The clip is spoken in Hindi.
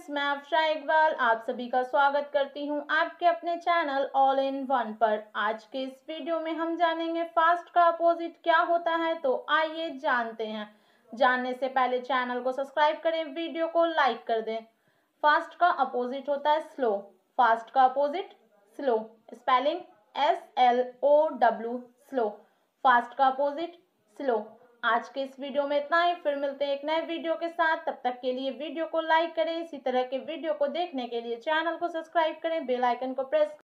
फ्रेंड्स मैं अफशा इकबाल आप सभी का स्वागत करती हूं आपके अपने चैनल ऑल इन वन पर आज के इस वीडियो में हम जानेंगे फास्ट का अपोजिट क्या होता है तो आइए जानते हैं जानने से पहले चैनल को सब्सक्राइब करें वीडियो को लाइक कर दें फास्ट का अपोजिट होता है स्लो फास्ट का opposite slow spelling S L O W slow fast का अपोजिट स्लो आज के इस वीडियो में इतना ही फिर मिलते हैं एक नए वीडियो के साथ तब तक के लिए वीडियो को लाइक करें इसी तरह के वीडियो को देखने के लिए चैनल को सब्सक्राइब करें बेल आइकन को प्रेस